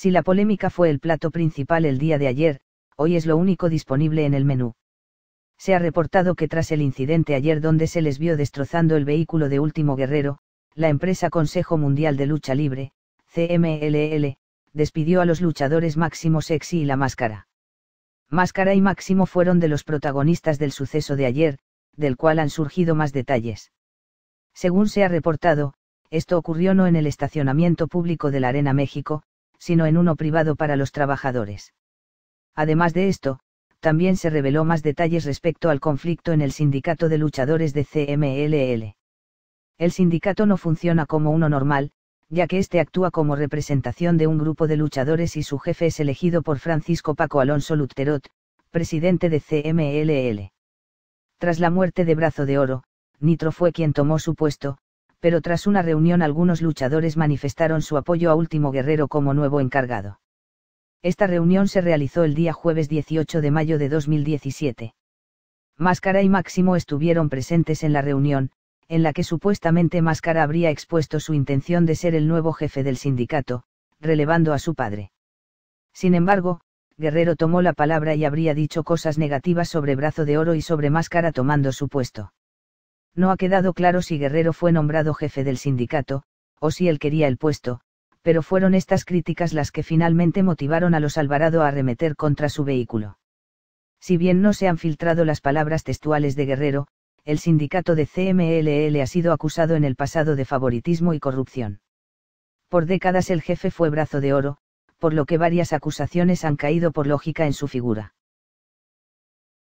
Si la polémica fue el plato principal el día de ayer, hoy es lo único disponible en el menú. Se ha reportado que tras el incidente ayer donde se les vio destrozando el vehículo de Último Guerrero, la empresa Consejo Mundial de Lucha Libre, CMLL, despidió a los luchadores Máximo Sexy y La Máscara. Máscara y Máximo fueron de los protagonistas del suceso de ayer, del cual han surgido más detalles. Según se ha reportado, esto ocurrió no en el estacionamiento público de la Arena México, sino en uno privado para los trabajadores. Además de esto, también se reveló más detalles respecto al conflicto en el sindicato de luchadores de CMLL. El sindicato no funciona como uno normal, ya que éste actúa como representación de un grupo de luchadores y su jefe es elegido por Francisco Paco Alonso Lutterot, presidente de CMLL. Tras la muerte de Brazo de Oro, Nitro fue quien tomó su puesto, pero tras una reunión algunos luchadores manifestaron su apoyo a Último Guerrero como nuevo encargado. Esta reunión se realizó el día jueves 18 de mayo de 2017. Máscara y Máximo estuvieron presentes en la reunión, en la que supuestamente Máscara habría expuesto su intención de ser el nuevo jefe del sindicato, relevando a su padre. Sin embargo, Guerrero tomó la palabra y habría dicho cosas negativas sobre Brazo de Oro y sobre Máscara tomando su puesto. No ha quedado claro si Guerrero fue nombrado jefe del sindicato, o si él quería el puesto, pero fueron estas críticas las que finalmente motivaron a los Alvarado a arremeter contra su vehículo. Si bien no se han filtrado las palabras textuales de Guerrero, el sindicato de CMLL ha sido acusado en el pasado de favoritismo y corrupción. Por décadas el jefe fue brazo de oro, por lo que varias acusaciones han caído por lógica en su figura.